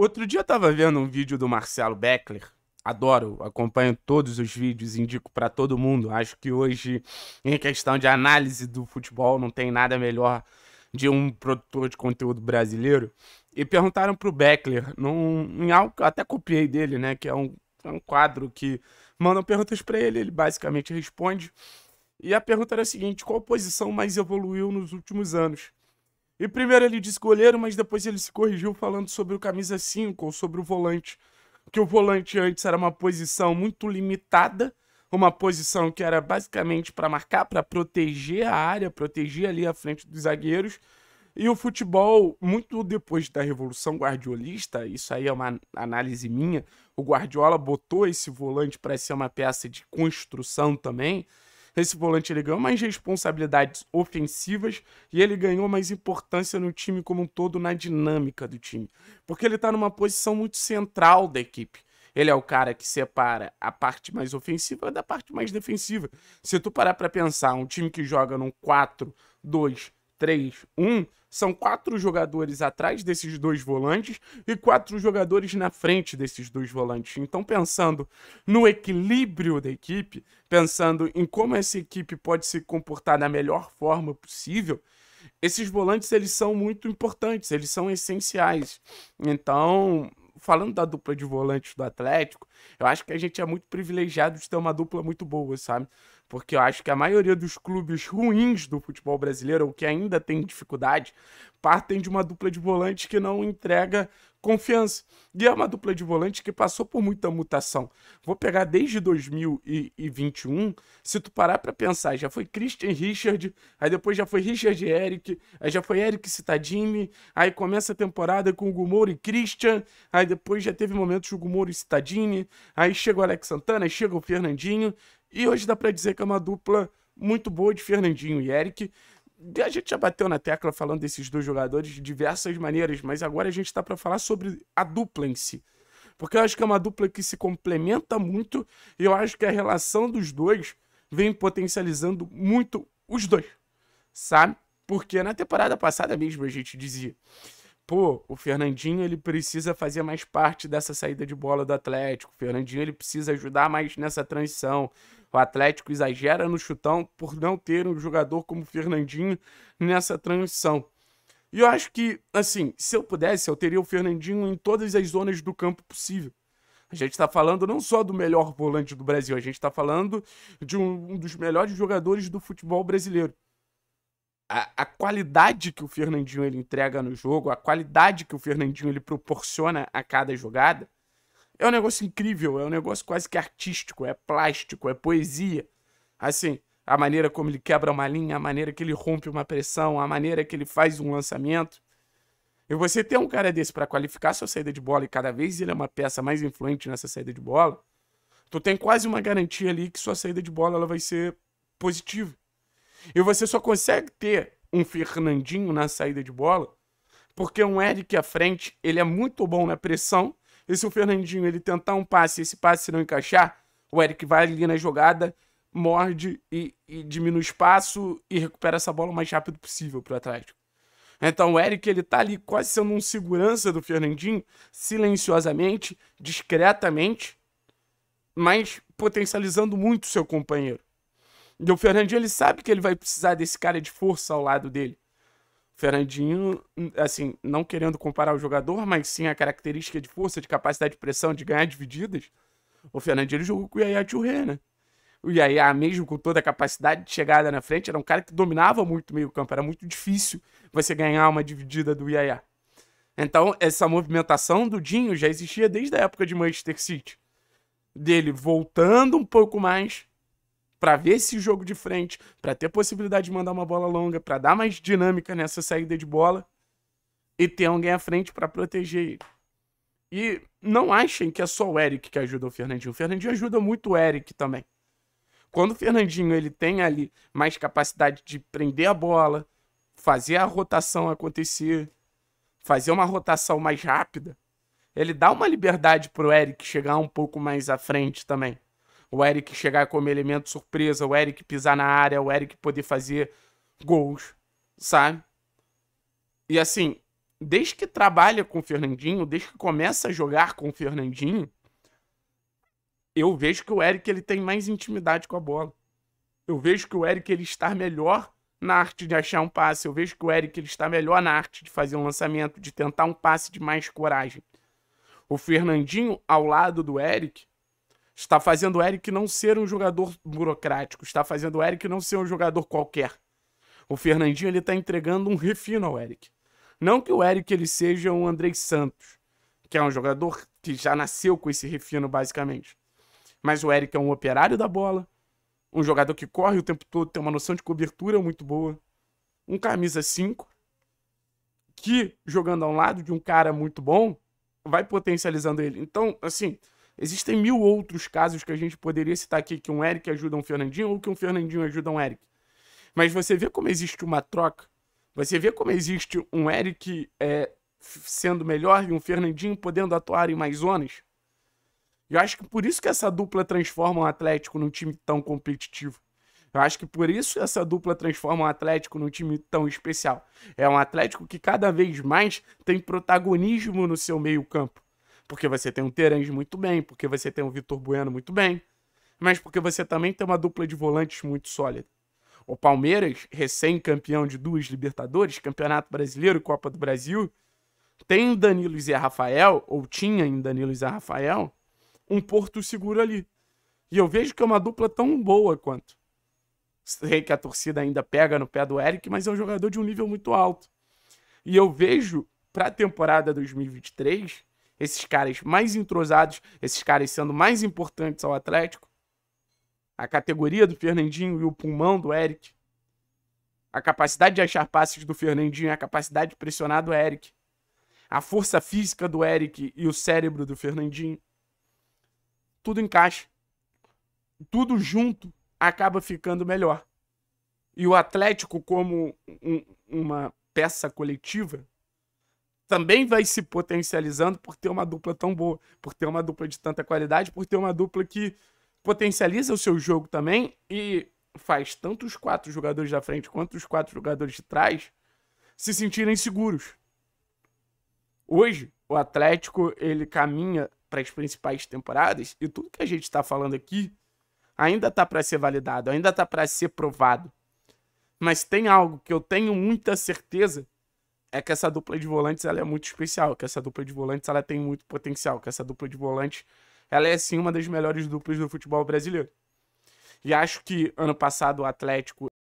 Outro dia eu tava vendo um vídeo do Marcelo Beckler. Adoro, acompanho todos os vídeos, indico para todo mundo. Acho que hoje, em questão de análise do futebol, não tem nada melhor de um produtor de conteúdo brasileiro. E perguntaram pro Beckler, num, em algo que eu até copiei dele, né? Que é um, é um quadro que mandam perguntas para ele, ele basicamente responde. E a pergunta era a seguinte: qual posição mais evoluiu nos últimos anos? E primeiro ele disse goleiro, mas depois ele se corrigiu falando sobre o camisa 5 ou sobre o volante. Que o volante antes era uma posição muito limitada, uma posição que era basicamente para marcar, para proteger a área, proteger ali a frente dos zagueiros. E o futebol, muito depois da Revolução Guardiolista, isso aí é uma análise minha, o Guardiola botou esse volante para ser uma peça de construção também. Esse volante ele ganhou mais responsabilidades ofensivas e ele ganhou mais importância no time como um todo, na dinâmica do time. Porque ele está numa posição muito central da equipe. Ele é o cara que separa a parte mais ofensiva da parte mais defensiva. Se tu parar para pensar, um time que joga num 4, 2, 3, 1, são quatro jogadores atrás desses dois volantes e quatro jogadores na frente desses dois volantes. Então, pensando no equilíbrio da equipe, pensando em como essa equipe pode se comportar da melhor forma possível, esses volantes eles são muito importantes, eles são essenciais. Então, falando da dupla de volantes do Atlético, eu acho que a gente é muito privilegiado de ter uma dupla muito boa, sabe? porque eu acho que a maioria dos clubes ruins do futebol brasileiro, ou que ainda tem dificuldade, partem de uma dupla de volante que não entrega confiança. E é uma dupla de volante que passou por muita mutação. Vou pegar desde 2021, se tu parar para pensar, já foi Christian Richard, aí depois já foi Richard Eric, aí já foi Eric Citadini, aí começa a temporada com o Gumoro e Christian, aí depois já teve momentos de Gumoro e Citadini, aí chega o Alex Santana, aí chega o Fernandinho, e hoje dá para dizer que é uma dupla muito boa de Fernandinho e Eric. A gente já bateu na tecla falando desses dois jogadores de diversas maneiras, mas agora a gente está para falar sobre a dupla em si. Porque eu acho que é uma dupla que se complementa muito e eu acho que a relação dos dois vem potencializando muito os dois, sabe? Porque na temporada passada mesmo a gente dizia, pô, o Fernandinho ele precisa fazer mais parte dessa saída de bola do Atlético, o Fernandinho ele precisa ajudar mais nessa transição, o Atlético exagera no chutão por não ter um jogador como o Fernandinho nessa transição. E eu acho que, assim, se eu pudesse, eu teria o Fernandinho em todas as zonas do campo possível. A gente está falando não só do melhor volante do Brasil, a gente está falando de um, um, dos melhores jogadores do futebol brasileiro. A, a, qualidade que o Fernandinho ele entrega no jogo, a qualidade que o Fernandinho ele proporciona a cada jogada, é um negócio incrível, é um negócio quase que artístico, é plástico, é poesia. Assim, a maneira como ele quebra uma linha, a maneira que ele rompe uma pressão, a maneira que ele faz um lançamento. E você ter um cara desse para qualificar sua saída de bola e cada vez ele é uma peça mais influente nessa saída de bola, tu tem quase uma garantia ali que sua saída de bola ela vai ser positiva. E você só consegue ter um Fernandinho na saída de bola porque um Eric à frente, ele é muito bom na pressão e se é o Fernandinho ele tentar um passe e esse passe não encaixar, o Eric vai ali na jogada, morde e, e diminui o espaço e recupera essa bola o mais rápido possível para o Atlético. Então o Eric ele tá ali quase sendo um segurança do Fernandinho, silenciosamente, discretamente, mas potencializando muito seu companheiro. E o Fernandinho ele sabe que ele vai precisar desse cara de força ao lado dele. Fernandinho, assim, não querendo comparar o jogador, mas sim a característica de força, de capacidade de pressão, de ganhar divididas, o Fernandinho jogou com o Yaya Touré, né? O Yaya, mesmo com toda a capacidade de chegada na frente, era um cara que dominava muito o meio campo, era muito difícil você ganhar uma dividida do Yaya. Então, essa movimentação do Dinho já existia desde a época de Manchester City. Dele voltando um pouco mais para ver esse jogo de frente, para ter possibilidade de mandar uma bola longa, para dar mais dinâmica nessa saída de bola e ter alguém à frente para proteger ele. E não achem que é só o Eric que ajuda o Fernandinho. O Fernandinho ajuda muito o Eric também. Quando o Fernandinho ele tem ali mais capacidade de prender a bola, fazer a rotação acontecer, fazer uma rotação mais rápida, ele dá uma liberdade pro Eric chegar um pouco mais à frente também o Eric chegar como elemento surpresa, o Eric pisar na área, o Eric poder fazer gols, sabe? E assim, desde que trabalha com o Fernandinho, desde que começa a jogar com o Fernandinho, eu vejo que o Eric ele tem mais intimidade com a bola. Eu vejo que o Eric ele está melhor na arte de achar um passe. Eu vejo que o Eric ele está melhor na arte de fazer um lançamento, de tentar um passe de mais coragem. O Fernandinho, ao lado do Eric, Está fazendo o Eric não ser um jogador burocrático, está fazendo o Eric não ser um jogador qualquer. O Fernandinho ele está entregando um refino ao Eric. Não que o Eric ele seja um Andrei Santos, que é um jogador que já nasceu com esse refino basicamente. Mas o Eric é um operário da bola, um jogador que corre o tempo todo, tem uma noção de cobertura muito boa, um camisa 5 que jogando ao lado de um cara muito bom vai potencializando ele. Então, assim, Existem mil outros casos que a gente poderia citar aqui que um Eric ajuda um Fernandinho ou que um Fernandinho ajuda um Eric. Mas você vê como existe uma troca. Você vê como existe um Eric é, sendo melhor e um Fernandinho podendo atuar em mais zonas. Eu acho que por isso que essa dupla transforma o um Atlético num time tão competitivo. Eu acho que por isso essa dupla transforma o um Atlético num time tão especial. É um Atlético que cada vez mais tem protagonismo no seu meio-campo. Porque você tem um Terence muito bem, porque você tem um Vitor Bueno muito bem, mas porque você também tem uma dupla de volantes muito sólida. O Palmeiras, recém-campeão de duas Libertadores, Campeonato Brasileiro e Copa do Brasil, tem Danilo e Zé Rafael, ou tinha em Danilo e Zé Rafael, um porto seguro ali. E eu vejo que é uma dupla tão boa quanto. Sei que a torcida ainda pega no pé do Eric, mas é um jogador de um nível muito alto. E eu vejo, para a temporada 2023, esses caras mais entrosados, esses caras sendo mais importantes ao Atlético, a categoria do Fernandinho e o pulmão do Eric, a capacidade de achar passes do Fernandinho, a capacidade de pressionar do Eric, a força física do Eric e o cérebro do Fernandinho. Tudo encaixa. Tudo junto acaba ficando melhor. E o Atlético, como um, uma peça coletiva, também vai se potencializando por ter uma dupla tão boa, por ter uma dupla de tanta qualidade, por ter uma dupla que potencializa o seu jogo também e faz tanto os quatro jogadores da frente quanto os quatro jogadores de trás se sentirem seguros. Hoje, o Atlético ele caminha para as principais temporadas e tudo que a gente está falando aqui ainda está para ser validado, ainda está para ser provado. Mas tem algo que eu tenho muita certeza é que essa dupla de volantes ela é muito especial, que essa dupla de volantes ela tem muito potencial, que essa dupla de volantes ela é sim uma das melhores duplas do futebol brasileiro. E acho que ano passado o Atlético